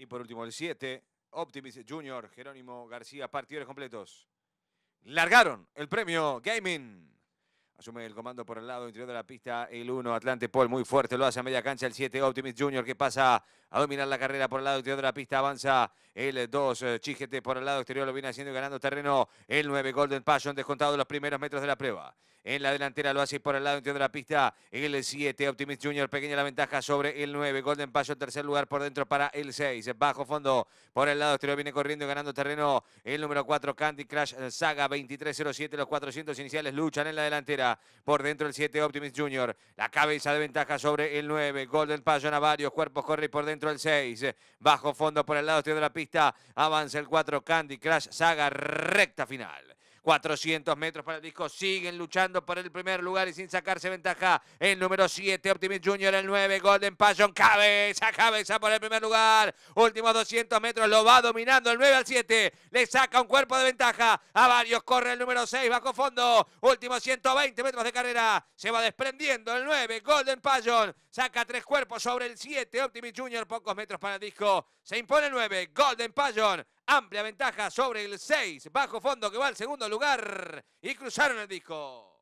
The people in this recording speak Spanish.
Y por último, el 7, Optimus Junior, Jerónimo García, partidores completos. Largaron el premio Gaming. Asume el comando por el lado interior de la pista el 1, Atlante Paul, muy fuerte, lo hace a media cancha el 7, Optimus Junior, que pasa a dominar la carrera por el lado exterior de la pista. Avanza el 2, eh, Chigete por el lado exterior lo viene haciendo y ganando terreno el 9, Golden Passion, descontado los primeros metros de la prueba. En la delantera lo hace por el lado interior de la pista el 7, Optimist Junior, pequeña la ventaja sobre el 9, Golden Passion, tercer lugar por dentro para el 6, bajo fondo por el lado exterior viene corriendo y ganando terreno el número 4, Candy Crash Saga 2307, los 400 iniciales luchan en la delantera, por dentro el 7, Optimist Junior, la cabeza de ventaja sobre el 9, Golden Passion a varios cuerpos corre por dentro el 6. Eh, bajo fondo por el lado exterior de la pista. Avanza el 4 Candy Crash. Saga recta final. 400 metros para el disco. Siguen luchando por el primer lugar y sin sacarse ventaja. El número 7, Optimist Junior, el 9, Golden Passion. Cabeza, cabeza por el primer lugar. Últimos 200 metros lo va dominando el 9 al 7. Le saca un cuerpo de ventaja. A varios corre el número 6, bajo fondo. Últimos 120 metros de carrera. Se va desprendiendo el 9, Golden Passion. Saca tres cuerpos sobre el 7, Optimist Junior. Pocos metros para el disco. Se impone el 9, Golden Passion. Amplia ventaja sobre el 6. Bajo fondo que va al segundo lugar. Y cruzaron el disco.